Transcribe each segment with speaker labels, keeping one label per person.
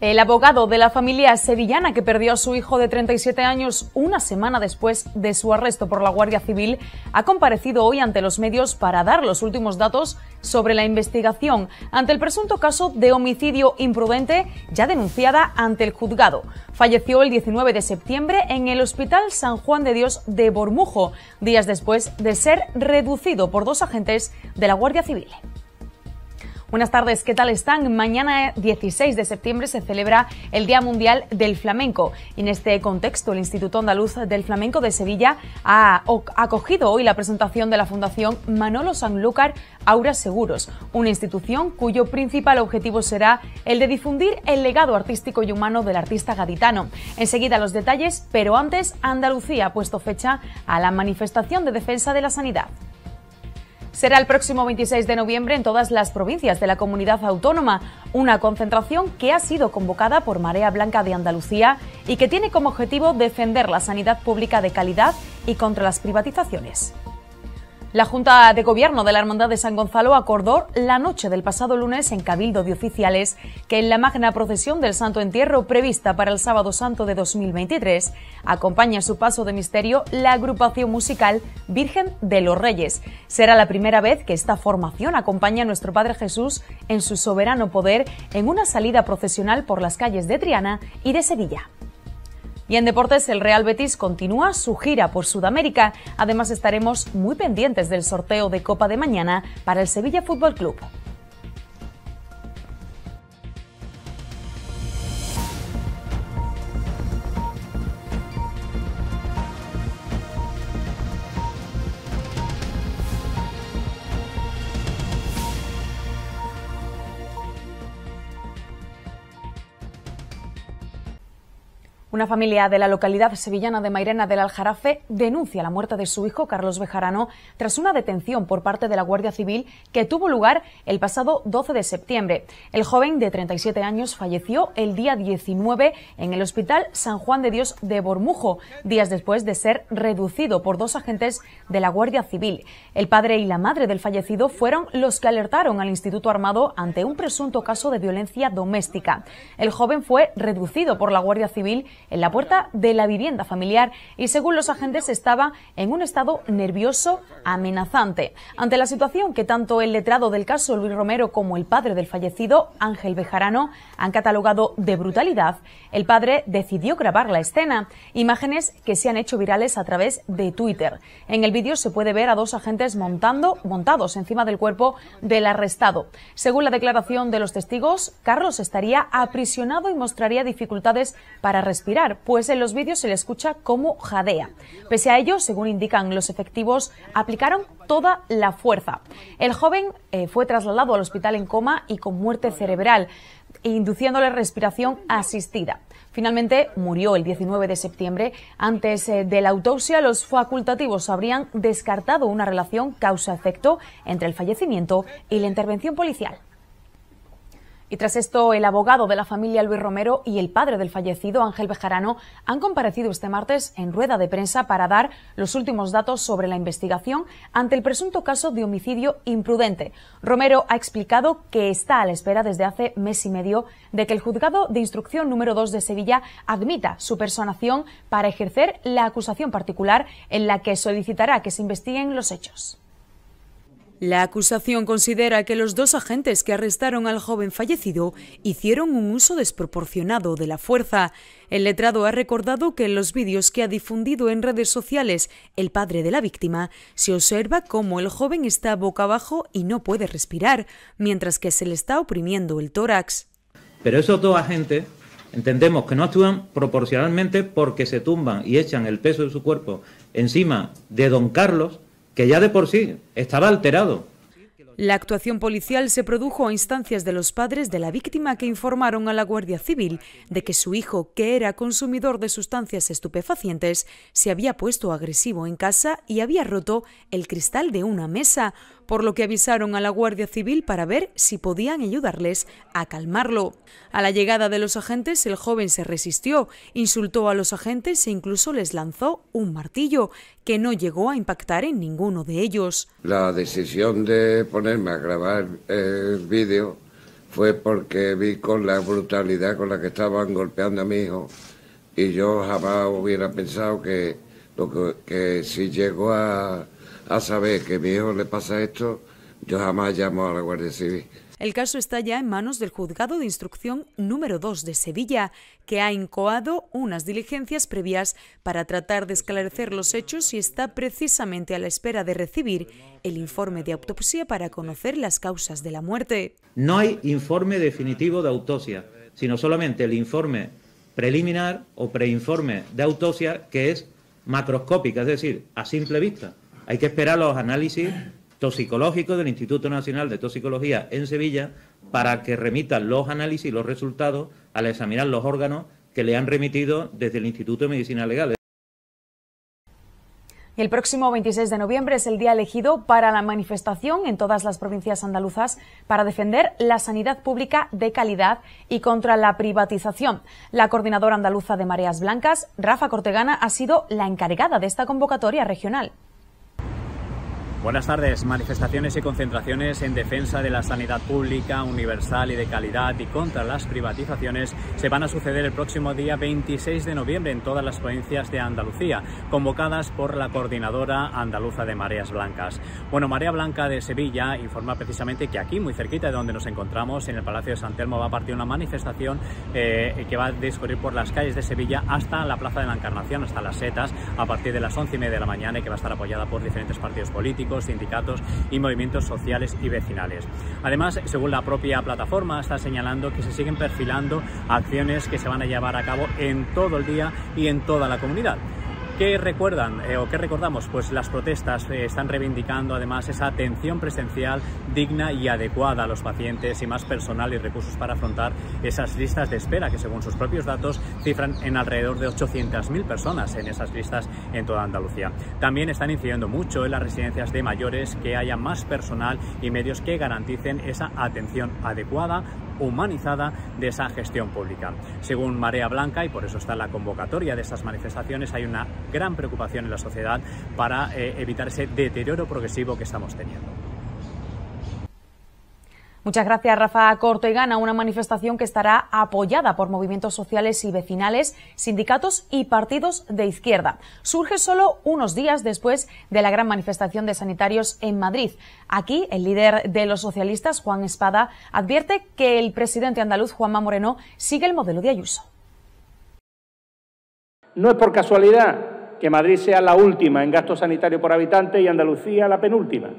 Speaker 1: El abogado de la familia sevillana que perdió a su hijo de 37 años una semana después de su arresto por la Guardia Civil ha comparecido hoy ante los medios para dar los últimos datos sobre la investigación ante el presunto caso de homicidio imprudente ya denunciada ante el juzgado. Falleció el 19 de septiembre en el Hospital San Juan de Dios de Bormujo, días después de ser reducido por dos agentes de la Guardia Civil. Buenas tardes, ¿qué tal están? Mañana 16 eh, de septiembre se celebra el Día Mundial del Flamenco y en este contexto el Instituto Andaluz del Flamenco de Sevilla ha acogido hoy la presentación de la Fundación Manolo Sanlúcar Aura Seguros, una institución cuyo principal objetivo será el de difundir el legado artístico y humano del artista gaditano. Enseguida los detalles, pero antes Andalucía ha puesto fecha a la manifestación de defensa de la sanidad será el próximo 26 de noviembre en todas las provincias de la comunidad autónoma, una concentración que ha sido convocada por Marea Blanca de Andalucía y que tiene como objetivo defender la sanidad pública de calidad y contra las privatizaciones. La Junta de Gobierno de la Hermandad de San Gonzalo acordó la noche del pasado lunes en Cabildo de Oficiales que en la magna procesión del Santo Entierro prevista para el Sábado Santo de 2023 acompaña su paso de misterio la agrupación musical Virgen de los Reyes. Será la primera vez que esta formación acompaña a nuestro Padre Jesús en su soberano poder en una salida procesional por las calles de Triana y de Sevilla. Y en deportes, el Real Betis continúa su gira por Sudamérica. Además, estaremos muy pendientes del sorteo de Copa de mañana para el Sevilla Fútbol Club. Una familia de la localidad sevillana de Mairena del Aljarafe denuncia la muerte de su hijo, Carlos Bejarano, tras una detención por parte de la Guardia Civil que tuvo lugar el pasado 12 de septiembre. El joven de 37 años falleció el día 19 en el Hospital San Juan de Dios de Bormujo, días después de ser reducido por dos agentes de la Guardia Civil. El padre y la madre del fallecido fueron los que alertaron al Instituto Armado ante un presunto caso de violencia doméstica. El joven fue reducido por la Guardia Civil en la puerta de la vivienda familiar y según los agentes estaba en un estado nervioso amenazante. Ante la situación que tanto el letrado del caso Luis Romero como el padre del fallecido Ángel Bejarano han catalogado de brutalidad, el padre decidió grabar la escena, imágenes que se han hecho virales a través de Twitter. En el vídeo se puede ver a dos agentes montando, montados encima del cuerpo del arrestado. Según la declaración de los testigos, Carlos estaría aprisionado y mostraría dificultades para respirar pues en los vídeos se le escucha cómo jadea. Pese a ello, según indican los efectivos, aplicaron toda la fuerza. El joven eh, fue trasladado al hospital en coma y con muerte cerebral, induciéndole respiración asistida. Finalmente murió el 19 de septiembre. Antes eh, de la autopsia, los facultativos habrían descartado una relación causa-efecto entre el fallecimiento y la intervención policial. Y tras esto, el abogado de la familia Luis Romero y el padre del fallecido Ángel Bejarano han comparecido este martes en rueda de prensa para dar los últimos datos sobre la investigación ante el presunto caso de homicidio imprudente. Romero ha explicado que está a la espera desde hace mes y medio de que el juzgado de instrucción número 2 de Sevilla admita su personación para ejercer la acusación particular en la que solicitará que se investiguen los hechos. La acusación considera que los dos agentes que arrestaron al joven fallecido hicieron un uso desproporcionado de la fuerza. El letrado ha recordado que en los vídeos que ha difundido en redes sociales el padre de la víctima se observa cómo el joven está boca abajo y no puede respirar, mientras que se le está oprimiendo el tórax.
Speaker 2: Pero esos dos agentes entendemos que no actúan proporcionalmente porque se tumban y echan el peso de su cuerpo encima de don Carlos que ya de por sí estaba alterado.
Speaker 1: La actuación policial se produjo a instancias de los padres de la víctima que informaron a la Guardia Civil de que su hijo, que era consumidor de sustancias estupefacientes, se había puesto agresivo en casa y había roto el cristal de una mesa, por lo que avisaron a la Guardia Civil para ver si podían ayudarles a calmarlo. A la llegada de los agentes, el joven se resistió, insultó a los agentes e incluso les lanzó un martillo, que no llegó a impactar en ninguno de ellos.
Speaker 3: La decisión de ponerme a grabar el vídeo fue porque vi con la brutalidad con la que estaban golpeando a mi hijo y yo jamás hubiera pensado que, lo que si llegó a a saber que a mi hijo le pasa esto, yo jamás llamo a la Guardia Civil.
Speaker 1: El caso está ya en manos del juzgado de instrucción número 2 de Sevilla, que ha incoado unas diligencias previas para tratar de esclarecer los hechos y está precisamente a la espera de recibir el informe de autopsia para conocer las causas de la muerte.
Speaker 2: No hay informe definitivo de autopsia, sino solamente el informe preliminar o preinforme de autopsia que es macroscópica, es decir, a simple vista. Hay que esperar los análisis toxicológicos del Instituto Nacional de Toxicología en Sevilla para que remitan los análisis y los resultados al examinar los órganos que le han remitido desde el Instituto de Medicina Legal.
Speaker 1: el próximo 26 de noviembre es el día elegido para la manifestación en todas las provincias andaluzas para defender la sanidad pública de calidad y contra la privatización. La coordinadora andaluza de Mareas Blancas, Rafa Cortegana, ha sido la encargada de esta convocatoria regional.
Speaker 4: Buenas tardes. Manifestaciones y concentraciones en defensa de la sanidad pública, universal y de calidad y contra las privatizaciones se van a suceder el próximo día 26 de noviembre en todas las provincias de Andalucía, convocadas por la coordinadora andaluza de Mareas Blancas. Bueno, Marea Blanca de Sevilla informa precisamente que aquí, muy cerquita de donde nos encontramos, en el Palacio de San Telmo, va a partir una manifestación eh, que va a discurrir por las calles de Sevilla hasta la Plaza de la Encarnación, hasta las setas, a partir de las 11 y media de la mañana y que va a estar apoyada por diferentes partidos políticos sindicatos y movimientos sociales y vecinales. Además, según la propia plataforma, está señalando que se siguen perfilando acciones que se van a llevar a cabo en todo el día y en toda la comunidad. ¿Qué recuerdan eh, o qué recordamos? Pues las protestas eh, están reivindicando además esa atención presencial digna y adecuada a los pacientes y más personal y recursos para afrontar esas listas de espera que según sus propios datos cifran en alrededor de 800.000 personas en esas listas en toda Andalucía. También están incidiendo mucho en las residencias de mayores que haya más personal y medios que garanticen esa atención adecuada humanizada de esa gestión pública. Según Marea Blanca, y por eso está la convocatoria de estas manifestaciones, hay una gran preocupación en la sociedad para eh, evitar ese deterioro progresivo que estamos teniendo.
Speaker 1: Muchas gracias, Rafa Corto y gana Una manifestación que estará apoyada por movimientos sociales y vecinales, sindicatos y partidos de izquierda. Surge solo unos días después de la gran manifestación de sanitarios en Madrid. Aquí, el líder de los socialistas, Juan Espada, advierte que el presidente andaluz, Juanma Moreno, sigue el modelo de Ayuso.
Speaker 4: No es por casualidad que Madrid sea la última en gasto sanitario por habitante y Andalucía la penúltima.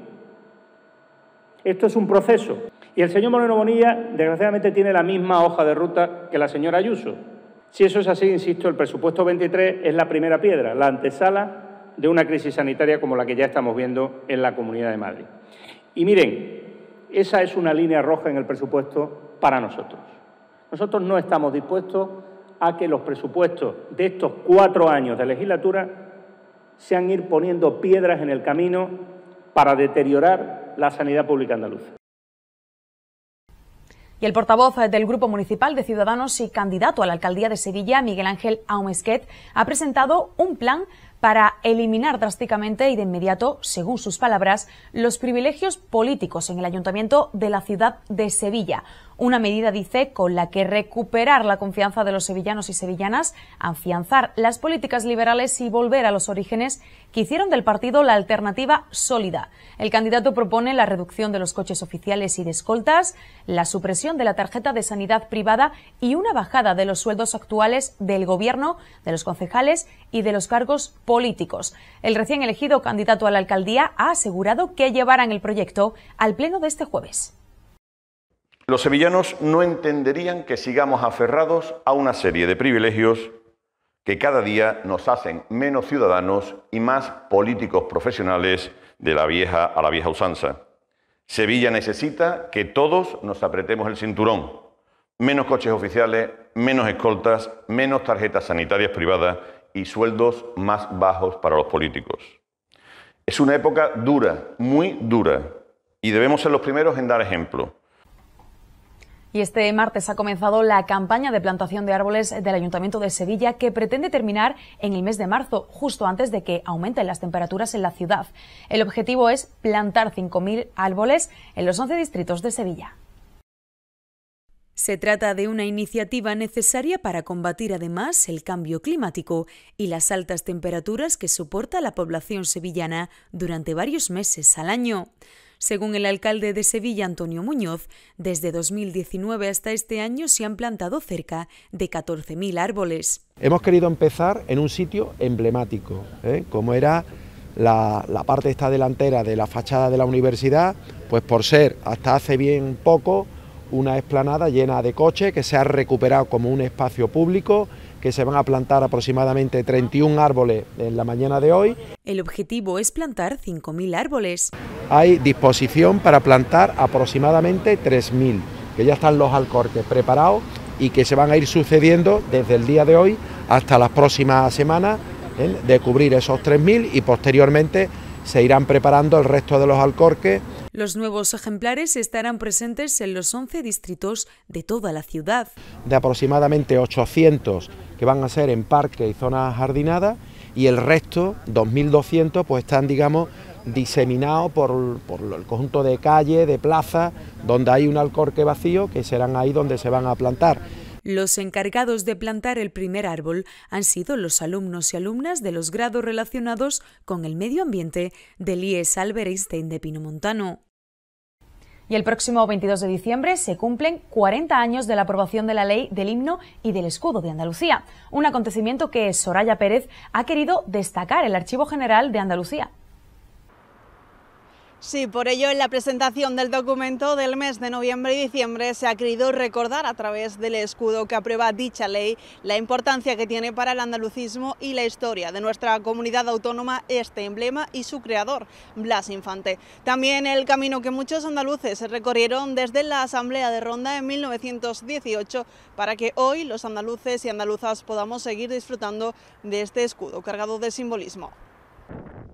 Speaker 4: Esto es un proceso. Y el señor Moreno Bonilla, desgraciadamente, tiene la misma hoja de ruta que la señora Ayuso. Si eso es así, insisto, el presupuesto 23 es la primera piedra, la antesala de una crisis sanitaria como la que ya estamos viendo en la Comunidad de Madrid. Y miren, esa es una línea roja en el presupuesto para nosotros. Nosotros no estamos dispuestos a que los presupuestos de estos cuatro años de legislatura sean ir poniendo piedras en el camino para deteriorar
Speaker 1: la
Speaker 3: sanidad pública andaluza.
Speaker 1: Y el portavoz del Grupo Municipal de Ciudadanos y candidato a la alcaldía de Sevilla, Miguel Ángel Aumesquet, ha presentado un plan para eliminar drásticamente y de inmediato, según sus palabras, los privilegios políticos en el ayuntamiento de la ciudad de Sevilla. Una medida, dice, con la que recuperar la confianza de los sevillanos y sevillanas, afianzar las políticas liberales y volver a los orígenes que hicieron del partido la alternativa sólida. El candidato propone la reducción de los coches oficiales y de escoltas, la supresión de la tarjeta de sanidad privada y una bajada de los sueldos actuales del gobierno, de los concejales y de los cargos políticos políticos. El recién elegido candidato a la alcaldía ha asegurado que llevarán el proyecto al pleno de este jueves.
Speaker 5: Los sevillanos no entenderían que sigamos aferrados a una serie de privilegios que cada día nos hacen menos ciudadanos y más políticos profesionales de la vieja a la vieja usanza. Sevilla necesita que todos nos apretemos el cinturón. Menos coches oficiales, menos escoltas, menos tarjetas sanitarias privadas y sueldos más bajos para los políticos. Es una época dura, muy dura, y debemos ser los primeros en dar ejemplo.
Speaker 1: Y este martes ha comenzado la campaña de plantación de árboles del Ayuntamiento de Sevilla que pretende terminar en el mes de marzo, justo antes de que aumenten las temperaturas en la ciudad. El objetivo es plantar 5.000 árboles en los 11 distritos de Sevilla. Se trata de una iniciativa necesaria para combatir además el cambio climático y las altas temperaturas que soporta la población sevillana durante varios meses al año. Según el alcalde de Sevilla, Antonio Muñoz, desde 2019 hasta este año se han plantado cerca de 14.000 árboles.
Speaker 3: Hemos querido empezar en un sitio emblemático, ¿eh? como era la, la, parte esta delantera de la fachada de la universidad, pues por ser hasta hace bien poco una explanada llena de coches que se ha recuperado como un espacio público, que se van a plantar aproximadamente 31 árboles en la mañana de hoy.
Speaker 1: El objetivo es plantar 5.000 árboles.
Speaker 3: Hay disposición para plantar aproximadamente 3.000, que ya están los alcorques preparados y que se van a ir sucediendo desde el día de hoy hasta las próximas semanas ¿eh? de cubrir esos 3.000 y posteriormente se irán preparando el resto de los alcorques
Speaker 1: los nuevos ejemplares estarán presentes en los 11 distritos de toda la ciudad.
Speaker 3: De aproximadamente 800 que van a ser en parque y zonas jardinadas y el resto, 2.200, pues están, digamos, diseminados por, el conjunto de calle, de plaza, donde hay un alcorque vacío, que serán ahí donde se van a plantar.
Speaker 1: Los encargados de plantar el primer árbol han sido los alumnos y alumnas de los grados relacionados con el medio ambiente del IES Albert Einstein de Pinomontano. Y el próximo 22 de diciembre se cumplen 40 años de la aprobación de la ley del himno y del escudo de Andalucía, un acontecimiento que Soraya Pérez ha querido destacar el Archivo General de Andalucía.
Speaker 5: Sí, por ello en la presentación del documento del mes de noviembre y diciembre se ha querido recordar a través del escudo que aprueba dicha ley la importancia que tiene para el andalucismo y la historia de nuestra comunidad autónoma este emblema y su creador, Blas Infante. También el camino que muchos andaluces recorrieron desde la Asamblea de Ronda en 1918 para que hoy los andaluces y andaluzas podamos seguir disfrutando de este escudo cargado de simbolismo.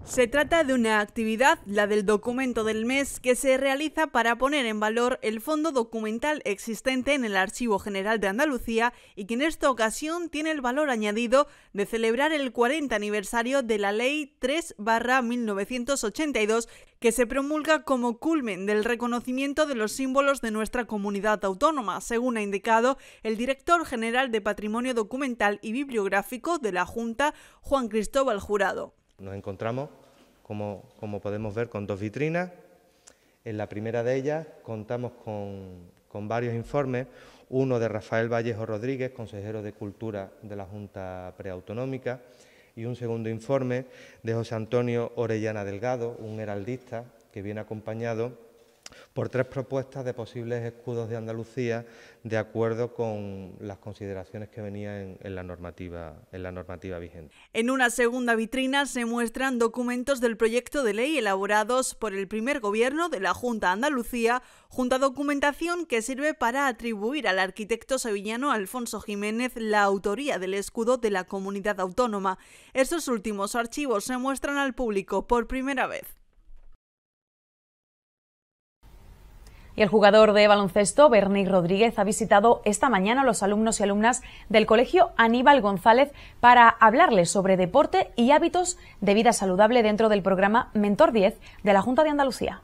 Speaker 5: Se trata de una actividad, la del documento del mes, que se realiza para poner en valor el fondo documental existente en el Archivo General de Andalucía y que en esta ocasión tiene el valor añadido de celebrar el 40 aniversario de la Ley 3-1982 que se promulga como culmen del reconocimiento de los símbolos de nuestra comunidad autónoma, según ha indicado el director general de Patrimonio Documental y Bibliográfico de la Junta, Juan Cristóbal Jurado.
Speaker 2: Nos encontramos, como, podemos ver, con dos vitrinas. En la primera de ellas contamos con, con varios informes, uno de Rafael Vallejo Rodríguez, consejero de Cultura de la Junta Preautonómica, y un segundo informe de José Antonio Orellana Delgado, un heraldista que viene acompañado por tres propuestas de posibles escudos de Andalucía de acuerdo con las consideraciones que venían en, la, normativa, vigente.
Speaker 5: En una segunda vitrina se muestran documentos del proyecto de ley elaborados por el primer gobierno de la Junta Andalucía, junta a documentación que sirve para atribuir al arquitecto sevillano Alfonso Jiménez la autoría del escudo de la comunidad autónoma. Estos últimos archivos se muestran al público por primera vez.
Speaker 1: Y el jugador de baloncesto, Bernie Rodríguez, ha visitado esta mañana a los alumnos y alumnas del Colegio Aníbal González para hablarles sobre deporte y hábitos de vida saludable dentro del programa Mentor 10 de la Junta de Andalucía.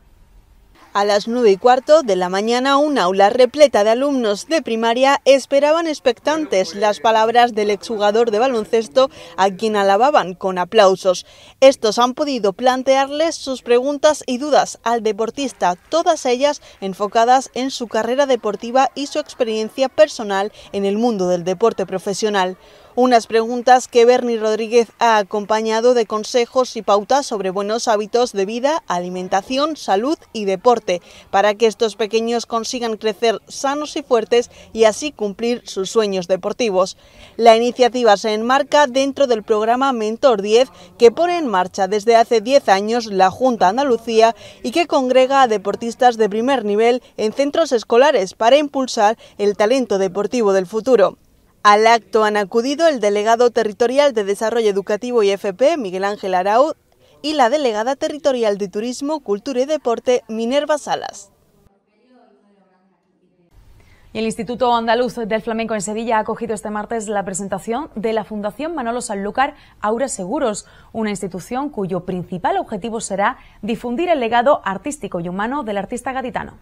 Speaker 5: A las 9 y cuarto de la mañana, un aula repleta de alumnos de primaria esperaban expectantes las palabras del exjugador de baloncesto a quien alababan con aplausos. Estos han podido plantearles sus preguntas y dudas al deportista, todas ellas enfocadas en su carrera deportiva y su experiencia personal en el mundo del deporte profesional. Unas preguntas que Bernie Rodríguez ha acompañado de consejos y pautas sobre buenos hábitos de vida, alimentación, salud y deporte, para que estos pequeños consigan crecer sanos y fuertes y así cumplir sus sueños deportivos. La iniciativa se enmarca dentro del programa Mentor 10 que pone en marcha desde hace 10 años la Junta Andalucía y que congrega a deportistas de primer nivel en centros escolares para impulsar el talento deportivo del futuro. Al acto han acudido el delegado territorial de Desarrollo Educativo y FP, Miguel Ángel Araud, y la delegada territorial de Turismo, Cultura y Deporte, Minerva
Speaker 1: Salas. el Instituto Andaluz del Flamenco en Sevilla ha acogido este martes la presentación de la Fundación Manolo Sanlúcar Aura Seguros, una institución cuyo principal objetivo será difundir el legado artístico y humano del artista gaditano.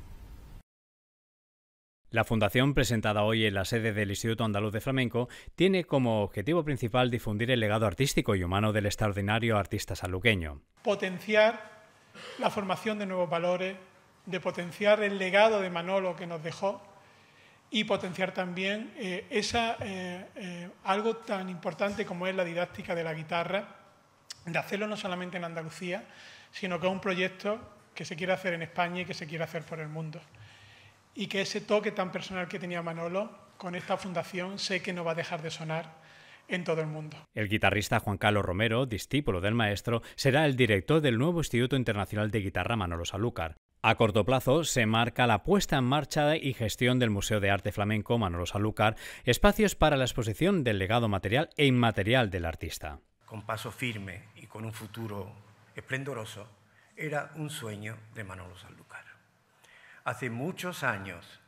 Speaker 4: La fundación, presentada hoy en la sede del Instituto Andaluz de Flamenco, tiene como objetivo principal difundir el legado artístico y humano del extraordinario artista saluqueño.
Speaker 2: Potenciar la formación de nuevos valores, de potenciar el legado de Manolo que nos dejó y potenciar también eh, esa, eh, eh, algo tan importante como es la didáctica de la guitarra, de hacerlo no solamente en Andalucía, sino que es un proyecto que se quiere hacer en España y que se quiere hacer por el mundo y que ese toque tan personal que tenía Manolo con esta fundación sé que no va a dejar de sonar en todo el mundo.
Speaker 4: El guitarrista Juan Carlos Romero, discípulo del maestro, será el director del nuevo Instituto Internacional de Guitarra Manolo Salúcar. A corto plazo se marca la puesta en marcha y gestión del Museo de Arte Flamenco Manolo Salúcar, espacios para la exposición del legado material e inmaterial del artista.
Speaker 3: Con paso firme y con un futuro esplendoroso, era un sueño de Manolo Salúcar hace muchos años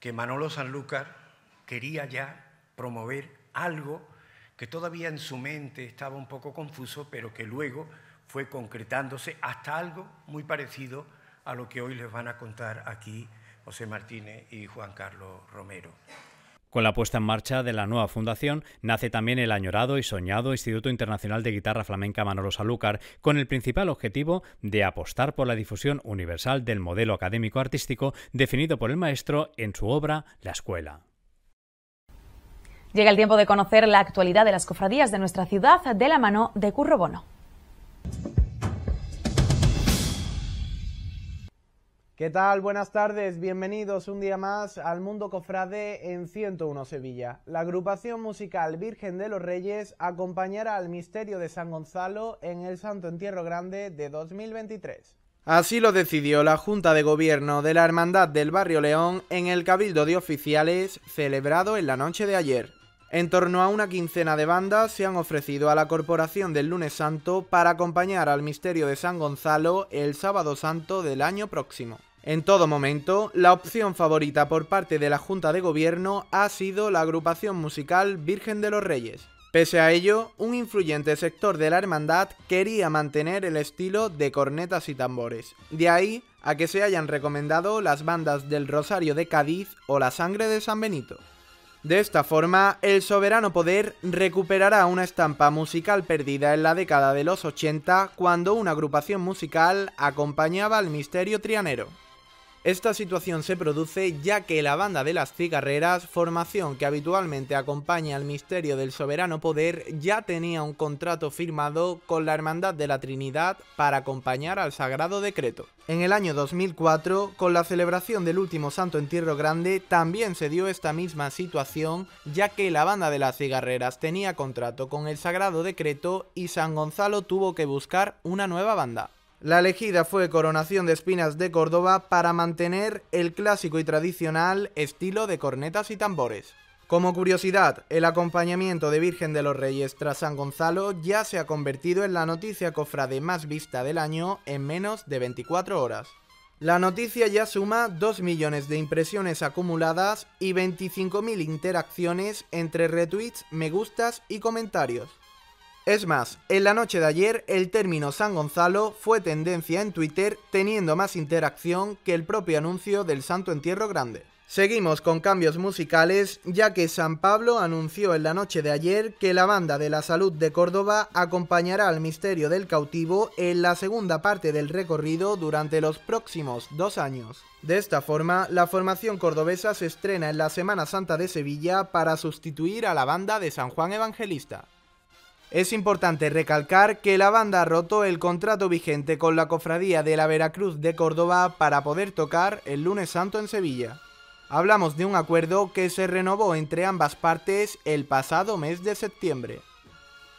Speaker 3: que Manolo Sanlúcar quería ya promover algo que todavía en su mente estaba un poco confuso, pero que luego fue concretándose hasta algo muy parecido a lo que hoy les van a contar aquí José Martínez y Juan Carlos Romero.
Speaker 4: Con la puesta en marcha de la nueva fundación nace también el añorado y soñado Instituto Internacional de Guitarra Flamenca Manolo Salúcar, con el principal objetivo de apostar por la difusión universal del modelo académico artístico definido por el maestro en su obra La Escuela.
Speaker 1: Llega el tiempo de conocer la actualidad de las cofradías de nuestra ciudad de la mano de Curro Bono.
Speaker 6: ¿Qué tal? Buenas tardes, bienvenidos un día más al Mundo Cofrade en 101 Sevilla. La agrupación musical Virgen de los Reyes acompañará al Misterio de San Gonzalo en el Santo Entierro Grande de 2023. Así lo decidió la Junta de Gobierno de la Hermandad del Barrio León en el Cabildo de Oficiales celebrado en la noche de ayer. En torno a una quincena de bandas se han ofrecido a la Corporación del Lunes Santo para acompañar al Misterio de San Gonzalo el sábado santo del año próximo. En todo momento, la opción favorita por parte de la Junta de Gobierno ha sido la agrupación musical Virgen de los Reyes. Pese a ello, un influyente sector de la hermandad quería mantener el estilo de cornetas y tambores. De ahí a que se hayan recomendado las bandas del Rosario de Cádiz o la Sangre de San Benito. De esta forma, el soberano poder recuperará una estampa musical perdida en la década de los 80 cuando una agrupación musical acompañaba al misterio trianero. Esta situación se produce ya que la banda de las cigarreras, formación que habitualmente acompaña al misterio del soberano poder, ya tenía un contrato firmado con la Hermandad de la Trinidad para acompañar al Sagrado Decreto. En el año 2004, con la celebración del último Santo Entierro Grande, también se dio esta misma situación, ya que la banda de las cigarreras tenía contrato con el Sagrado Decreto y San Gonzalo tuvo que buscar una nueva banda. La elegida fue Coronación de Espinas de Córdoba para mantener el clásico y tradicional estilo de cornetas y tambores. Como curiosidad, el acompañamiento de Virgen de los Reyes tras San Gonzalo ya se ha convertido en la noticia cofrade más vista del año en menos de 24 horas. La noticia ya suma 2 millones de impresiones acumuladas y 25.000 interacciones entre retweets, me gustas y comentarios. Es más, en la noche de ayer el término San Gonzalo fue tendencia en Twitter teniendo más interacción que el propio anuncio del Santo Entierro Grande. Seguimos con cambios musicales, ya que San Pablo anunció en la noche de ayer que la banda de la salud de Córdoba acompañará al misterio del cautivo en la segunda parte del recorrido durante los próximos dos años. De esta forma, la formación cordobesa se estrena en la Semana Santa de Sevilla para sustituir a la banda de San Juan Evangelista. Es importante recalcar que la banda roto el contrato vigente con la cofradía de la Veracruz de Córdoba para poder tocar el lunes santo en Sevilla. Hablamos de un acuerdo que se renovó entre ambas partes el pasado mes de septiembre.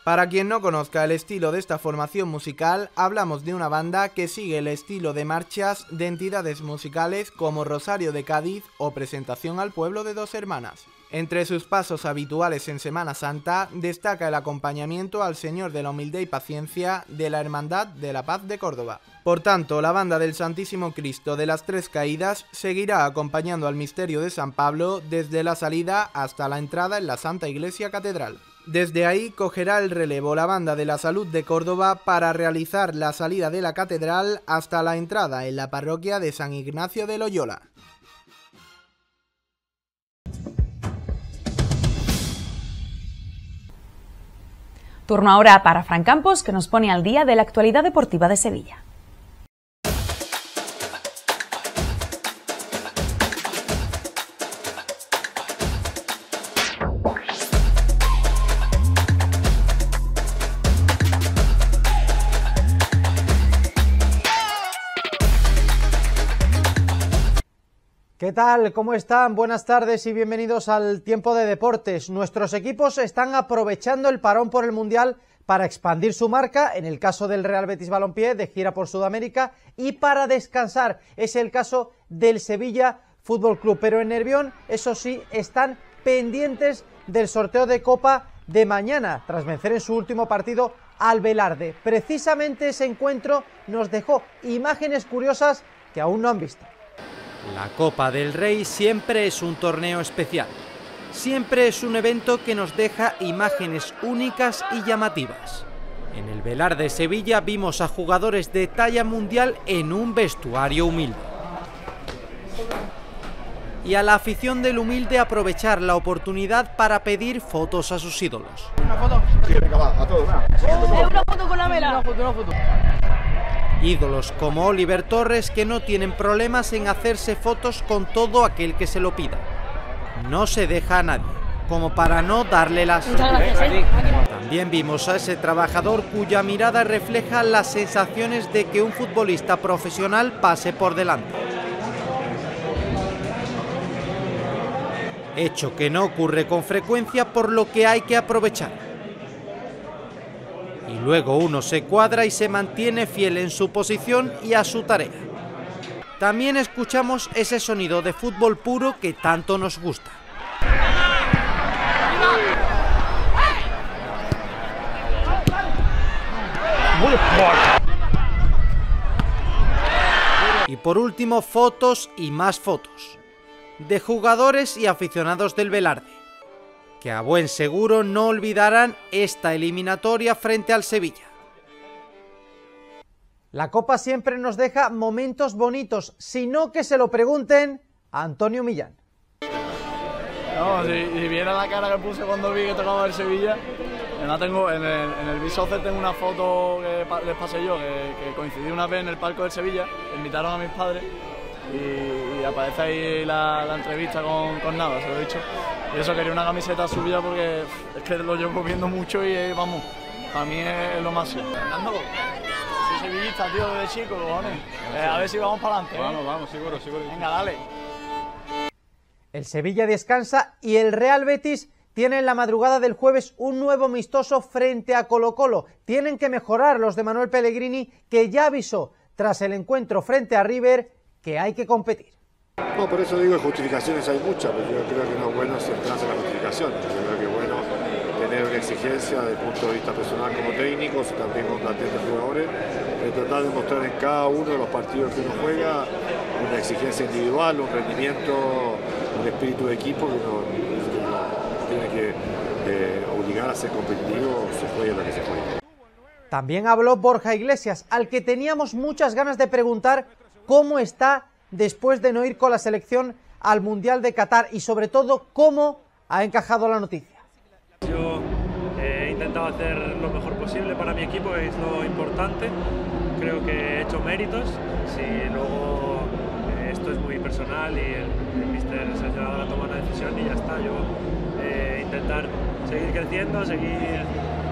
Speaker 6: Para quien no conozca el estilo de esta formación musical, hablamos de una banda que sigue el estilo de marchas de entidades musicales como Rosario de Cádiz o Presentación al Pueblo de Dos Hermanas. Entre sus pasos habituales en Semana Santa destaca el acompañamiento al Señor de la Humildad y Paciencia de la Hermandad de la Paz de Córdoba. Por tanto, la banda del Santísimo Cristo de las Tres Caídas seguirá acompañando al misterio de San Pablo desde la salida hasta la entrada en la Santa Iglesia Catedral. Desde ahí cogerá el relevo la banda de la salud de Córdoba para realizar la salida de la catedral hasta la entrada en la parroquia de San Ignacio de Loyola.
Speaker 1: Turno ahora para Fran Campos, que nos pone al día de la actualidad deportiva de Sevilla.
Speaker 2: tal? ¿Cómo están? Buenas tardes y bienvenidos al Tiempo de Deportes. Nuestros equipos están aprovechando el parón por el Mundial para expandir su marca, en el caso del Real Betis Balompié, de gira por Sudamérica, y para descansar. Es el caso del Sevilla Fútbol Club. Pero en Nervión, eso sí, están pendientes del sorteo de Copa de mañana, tras vencer en su último partido al Velarde. Precisamente ese encuentro nos dejó imágenes curiosas que aún no han visto. La Copa del Rey siempre es un torneo especial. Siempre es un evento que nos deja imágenes únicas y llamativas. En el Velar de Sevilla vimos a jugadores de talla mundial en un vestuario humilde. Y a la afición del humilde aprovechar la oportunidad para pedir fotos a sus ídolos. Ídolos como Oliver Torres que no tienen problemas en hacerse fotos con todo aquel que se lo pida. No se deja a nadie, como para no darle las... ¿eh? También vimos a ese trabajador cuya mirada refleja las sensaciones de que un futbolista profesional pase por delante. Hecho que no ocurre con frecuencia por lo que hay que aprovechar y luego uno se cuadra y se mantiene fiel en su posición y a su tarea. También escuchamos ese sonido de fútbol puro que tanto nos gusta. Y por último, fotos y más fotos de jugadores y aficionados del Velarde que a buen seguro no olvidarán esta eliminatoria frente al Sevilla. La Copa siempre nos deja momentos bonitos, sino que se lo pregunten a Antonio Millán.
Speaker 6: No, si, viera la cara que puse cuando vi que tocaba el Sevilla, en, tengo, en el, en Bisoce tengo una foto que les pasé yo, que, coincidí una vez en el palco del Sevilla, invitaron a mis padres y, aparece ahí la, entrevista con, nada, se lo he dicho. Y eso quería una camiseta subida porque es que lo llevo viendo mucho y eh, vamos, a mí es, lo más... Fernando,
Speaker 4: soy sevillista, tío, desde chico,
Speaker 6: eh, a ver si vamos
Speaker 4: para adelante. ¿eh? Vamos, vamos, seguro, seguro. Venga, dale.
Speaker 2: El Sevilla descansa y el Real Betis tiene en la madrugada del jueves un nuevo amistoso frente a Colo Colo. Tienen que mejorar los de Manuel Pellegrini, que ya avisó tras el encuentro frente a River que hay que competir.
Speaker 3: No, por eso digo, que justificaciones hay muchas, pero yo creo que no es bueno centrarse en la justificación. Yo creo que es bueno tener una exigencia desde punto de vista personal como técnicos y también como de jugadores, tratar de mostrar en cada uno de los partidos que uno juega una exigencia individual, un rendimiento, un espíritu de equipo que uno, tiene que eh, obligar a ser competitivo, se juegue lo que se juegue.
Speaker 2: También habló Borja Iglesias, al que teníamos muchas ganas de preguntar cómo está después de no ir con la selección al Mundial de Qatar y sobre todo cómo ha encajado la noticia.
Speaker 3: Yo eh, he intentado hacer lo mejor posible para mi equipo, es lo importante. Creo que he hecho méritos. Si luego
Speaker 4: eh, esto es muy personal y el, el mister se ha llevado a tomar una decisión y ya está. Yo eh, intentar seguir creciendo, seguir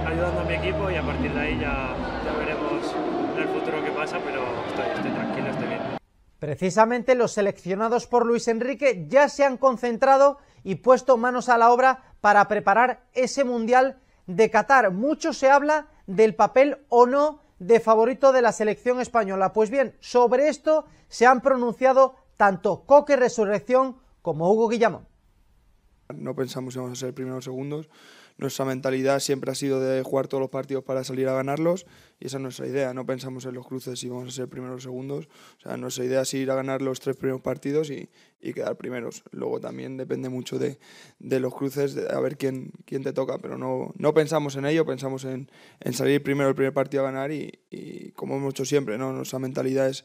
Speaker 4: ayudando a mi equipo y a partir de ahí ya, ya el futuro que pasa, pero estoy, tranquilo,
Speaker 2: Precisamente los seleccionados por Luis Enrique ya se han concentrado y puesto manos a la obra para preparar ese Mundial de Qatar. Mucho se habla del papel o no de favorito de la selección española. Pues bien, sobre esto se han pronunciado
Speaker 3: tanto Coque
Speaker 2: Resurrección como Hugo Guillamón.
Speaker 3: No pensamos que vamos a ser primeros segundos nuestra mentalidad siempre ha sido de jugar todos los partidos para salir a ganarlos y esa es nuestra idea. No pensamos en los cruces si vamos a ser primeros o segundos. O sea, nuestra idea es ir a ganar los tres primeros partidos y, quedar primeros. Luego también depende mucho de, los cruces, de a ver quién, quién te toca, pero no, no pensamos en ello, pensamos en, salir primero el primer partido a ganar y, como hemos hecho siempre, ¿no? nuestra mentalidad es,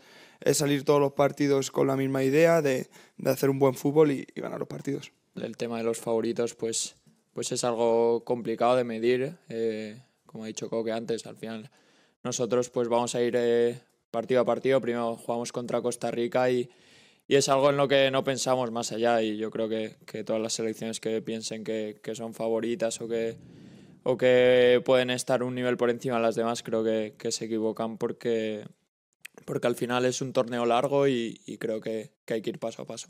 Speaker 3: salir todos los partidos con la misma idea de, hacer un buen fútbol y ganar los partidos.
Speaker 4: El tema de los favoritos, pues pues es algo complicado de medir. Eh, como ha dicho Coque antes, al final nosotros pues vamos a ir eh, partido a partido. Primero jugamos contra Costa Rica y, y, es algo en lo que no pensamos más allá. Y yo creo que, que todas las selecciones que piensen que, que, son favoritas o que, o que pueden estar un nivel por encima de las demás, creo que, que se equivocan porque, porque al final es un torneo largo y, y creo que hay que ir paso a paso.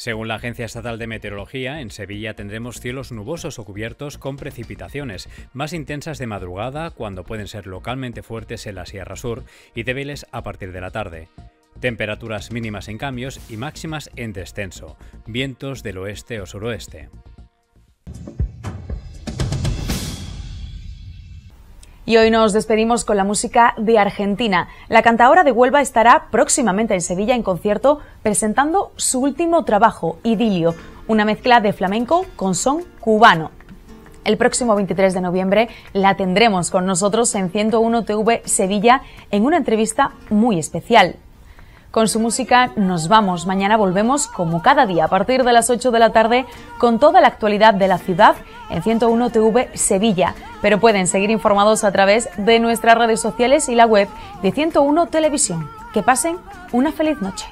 Speaker 4: Según la Agencia Estatal de Meteorología, en Sevilla tendremos cielos nubosos o cubiertos con precipitaciones, más intensas de madrugada cuando pueden ser localmente fuertes en la Sierra Sur y débiles a partir de la tarde. Temperaturas mínimas en cambios y máximas en descenso, vientos del oeste o suroeste.
Speaker 1: Y hoy nos despedimos con la música de Argentina. La cantadora de Huelva estará próximamente en Sevilla en concierto presentando su último trabajo, Idilio, una mezcla de flamenco con son cubano. El próximo 23 de noviembre la tendremos con nosotros en 101 TV Sevilla en una entrevista muy especial. Con su música nos vamos. Mañana volvemos como cada día a partir de las 8 de la tarde con toda la actualidad de la ciudad en 101 TV Sevilla. Pero pueden seguir informados a través de nuestras redes sociales y la web de 101 Televisión. Que pasen una feliz noche.